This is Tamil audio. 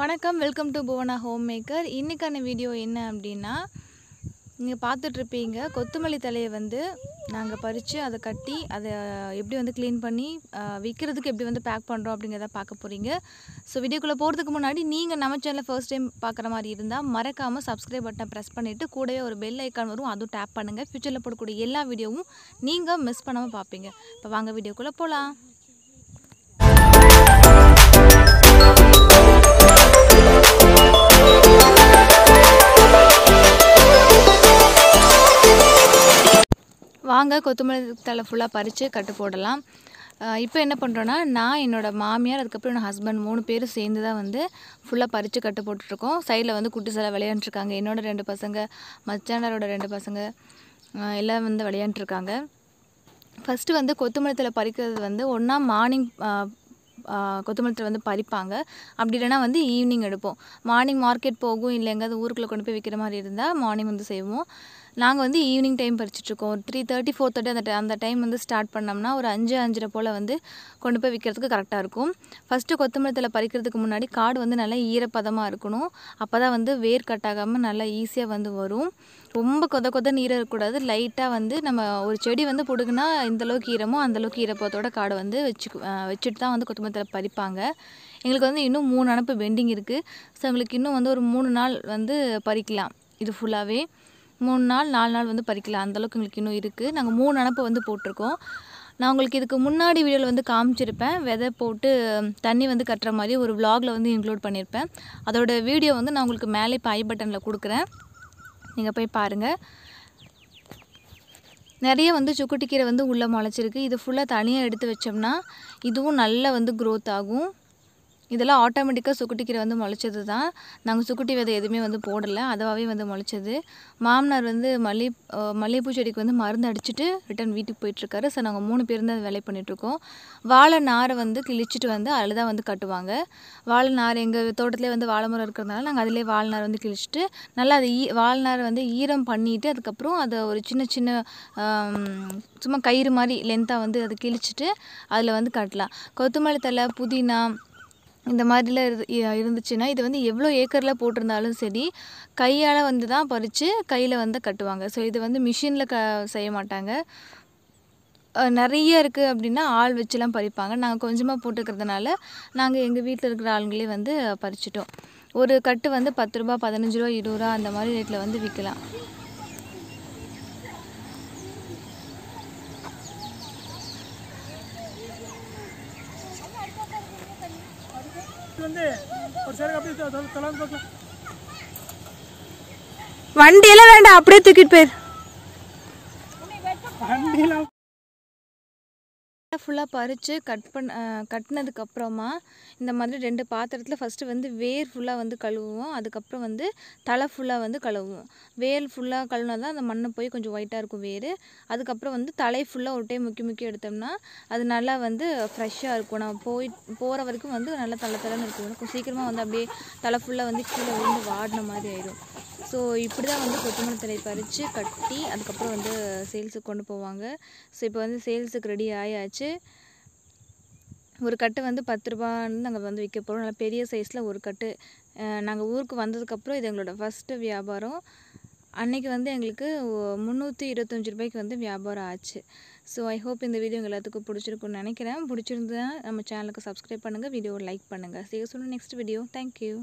வணக்கம் welcome to Bhuvana home maker இன்றைக்கான வீடியோ என்ன அப்படின்னா நீங்கள் பார்த்துட்ருப்பீங்க கொத்தமல்லி தலையை வந்து நாங்கள் பறித்து அதை கட்டி அதை எப்படி வந்து க்ளீன் பண்ணி விற்கிறதுக்கு எப்படி வந்து பேக் பண்ணுறோம் அப்படிங்கிறத பார்க்க போகிறீங்க ஸோ வீடியோக்குள்ளே போகிறதுக்கு முன்னாடி நீங்கள் நம்ம சேனலில் ஃபர்ஸ்ட் டைம் பார்க்குற மாதிரி இருந்தால் மறக்காமல் சப்ஸ்கிரைப் பட்டனை ப்ரெஸ் பண்ணிவிட்டு கூடவே ஒரு பெல் ஐக்கான் வரும் அதுவும் டேப் பண்ணுங்கள் ஃப்யூச்சரில் போடக்கூடிய எல்லா வீடியோவும் நீங்கள் மிஸ் பண்ணாமல் பார்ப்பீங்க இப்போ வாங்க வீடியோக்குள்ளே போகலாம் வாங்க கொத்தமல்லி தலை ஃபுல்லாக பறித்து கட்டு போடலாம் இப்போ என்ன பண்ணுறோன்னா நான் என்னோடய மாமியார் அதுக்கப்புறம் என்னோட ஹஸ்பண்ட் மூணு பேரும் சேர்ந்து தான் வந்து ஃபுல்லாக பறித்து கட்டு போட்டுட்ருக்கோம் சைடில் வந்து குட்டி சில விளையாண்டுருக்காங்க என்னோட ரெண்டு பசங்க மச்சானாரோட ரெண்டு பசங்க எல்லாம் வந்து விளையாண்டுருக்காங்க ஃபஸ்ட்டு வந்து கொத்தமல்லத்தில் பறிக்கிறது வந்து ஒன்றா மார்னிங் கொத்தமல்லத்தில் வந்து பறிப்பாங்க அப்படி இல்லைனா வந்து ஈவினிங் எடுப்போம் மார்னிங் மார்க்கெட் போகும் இல்லை எங்கேயாவது ஊருக்குள்ளே கொண்டு போய் விற்கிற மாதிரி இருந்தால் மார்னிங் வந்து செய்வோம் நாங்கள் வந்து ஈவினிங் டைம் பறிச்சிட்ருக்கோம் ஒரு த்ரீ தேர்ட்டி ஃபோர் தேர்ட்டி அந்த அந்த டைம் வந்து ஸ்டார்ட் பண்ணோம்னா ஒரு அஞ்சு அஞ்சரை போல் வந்து கொண்டு போய் விற்கிறதுக்கு கரெக்டாக இருக்கும் ஃபஸ்ட்டு கொத்தமல்லி பறிக்கிறதுக்கு முன்னாடி காடு வந்து நல்லா ஈரப்பதமாக இருக்கணும் அப்போ தான் வந்து வேர் கட்டாகாமல் நல்லா ஈஸியாக வந்து வரும் ரொம்ப கொத கொத நீர் இருக்கக்கூடாது லைட்டாக வந்து நம்ம ஒரு செடி வந்து பிடுக்குன்னா அளவுக்கு ஈரமோ அந்தளவுக்கு ஈரப்பதோட காடு வந்து வச்சு வச்சுட்டு தான் வந்து கொத்தமல்லி பறிப்பாங்க எங்களுக்கு வந்து இன்னும் மூணு அனுப்பு பெண்டிங் இருக்குது ஸோ எங்களுக்கு இன்னும் வந்து ஒரு மூணு நாள் வந்து பறிக்கலாம் இது ஃபுல்லாகவே மூணு நாள் நாலு நாள் வந்து பறிக்கலாம் அந்தளவுக்கு உங்களுக்கு இன்னும் இருக்குது நாங்கள் மூணு அணப்பு வந்து போட்டிருக்கோம் நான் உங்களுக்கு இதுக்கு முன்னாடி வீடியோவில் வந்து காமிச்சிருப்பேன் விதை போட்டு தண்ணி வந்து கட்டுற மாதிரி ஒரு விலாகில் வந்து இன்க்ளூட் பண்ணியிருப்பேன் அதோட வீடியோ வந்து நான் உங்களுக்கு மேலே இப்போ ஐ பட்டனில் கொடுக்குறேன் நீங்கள் போய் பாருங்கள் நிறைய வந்து சுக்குட்டிக்கீரை வந்து உள்ளே முளைச்சிருக்கு இது ஃபுல்லாக தனியாக எடுத்து வச்சோம்னா இதுவும் நல்லா வந்து க்ரோத் ஆகும் இதெல்லாம் ஆட்டோமேட்டிக்காக சுக்குட்டிக்கிற வந்து முளைச்சது தான் நாங்கள் சுக்குட்டி விதை எதுவுமே வந்து போடலை அதுவாகவே வந்து முளைச்சது மாமனார் வந்து மல்லி மல்லிகைப்பூ செடிக்கு வந்து மருந்து அடிச்சுட்டு ரிட்டன் வீட்டுக்கு போயிட்டுருக்காரு ஸோ நாங்கள் மூணு பேர் தான் வேலை பண்ணிகிட்ருக்கோம் வாழை நாரை வந்து கிழிச்சிட்டு வந்து அதில் தான் வந்து கட்டுவாங்க வாழை நார் எங்கள் தோட்டத்திலே வந்து வாழை மரம் இருக்கிறதுனால நாங்கள் அதிலே வாழ்நார் வந்து கிழிச்சிட்டு நல்லா அது ஈ வாழ்நாரை வந்து ஈரம் பண்ணிவிட்டு அதுக்கப்புறம் அதை ஒரு சின்ன சின்ன சும்மா கயிறு மாதிரி லென்த்தாக வந்து அதை கிழிச்சிட்டு அதில் வந்து கட்டலாம் கொத்தமல்லி தலை புதினா இந்த மாதிரிலாம் இரு இருந்துச்சுன்னா இது வந்து எவ்வளோ ஏக்கரில் போட்டிருந்தாலும் சரி கையால் வந்து தான் பறித்து கையில் வந்து கட்டுவாங்க ஸோ இது வந்து மிஷினில் க செய்ய மாட்டாங்க நிறைய இருக்குது அப்படின்னா ஆள் வச்சுலாம் பறிப்பாங்க நாங்கள் கொஞ்சமாக போட்டுக்கிறதுனால நாங்கள் எங்கள் வீட்டில் இருக்கிற ஆளுங்களே வந்து பறிச்சிட்டோம் ஒரு கட்டு வந்து பத்து ரூபா பதினஞ்சு ரூபா இருபது ரூபா அந்த மாதிரி ரேட்டில் வந்து விற்கலாம் வண்டியெல்லாம் வேண்டாம் அப்படியே தூக்கிட்டு போயிரு வண்டியில ஃபுல்லாக பறித்து கட் பண்ண கட்டினதுக்கப்புறமா இந்த மாதிரி ரெண்டு பாத்திரத்தில் ஃபஸ்ட்டு வந்து வேர் ஃபுல்லாக வந்து கழுவுவோம் அதுக்கப்புறம் வந்து தலை ஃபுல்லாக வந்து கழுவுவோம் வேர் ஃபுல்லாக கழுவினா தான் அந்த மண்ணை போய் கொஞ்சம் ஒயிட்டாக இருக்கும் வேர் அதுக்கப்புறம் வந்து தலை ஃபுல்லாக ஒரு டைம் முக்கி முக்கி எடுத்தோம்னா அது நல்லா வந்து ஃப்ரெஷ்ஷாக இருக்கும் நம்ம போய் போகிற வரைக்கும் வந்து நல்லா தலை தலைன்னு இருக்கும் சீக்கிரமாக வந்து அப்படியே தலை ஃபுல்லாக வந்து கீழே விழுந்து வாடின மாதிரி ஆயிடும் ஸோ இப்படி தான் வந்து கொத்தமல்லி தலை பறித்து கட்டி அதுக்கப்புறம் வந்து சேல்ஸுக்கு கொண்டு போவாங்க ஸோ இப்போ வந்து சேல்ஸுக்கு ரெடி ஆயாச்சு ஒரு கட்டு வந்து பத்து ரூபான்னு நாங்கள் வந்து விற்க போகிறோம் நல்லா பெரிய சைஸில் ஒரு கட்டு நாங்கள் ஊருக்கு வந்ததுக்கப்புறம் இது எங்களோட ஃபஸ்ட்டு வியாபாரம் அன்றைக்கி வந்து எங்களுக்கு முந்நூற்றி இருபத்தஞ்சி ரூபாய்க்கு வந்து வியாபாரம் ஆச்சு ஸோ ஐ ஹோப் இந்த வீடியோ எங்கள் எல்லாத்துக்கும் பிடிச்சிருக்குன்னு நினைக்கிறேன் பிடிச்சிருந்தா நம்ம சேனலுக்கு சப்ஸ்கிரைப் பண்ணுங்கள் வீடியோவை லைக் பண்ணுங்கள் சரி சொல்லுங்கள் நெக்ஸ்ட் வீடியோ தேங்க்யூ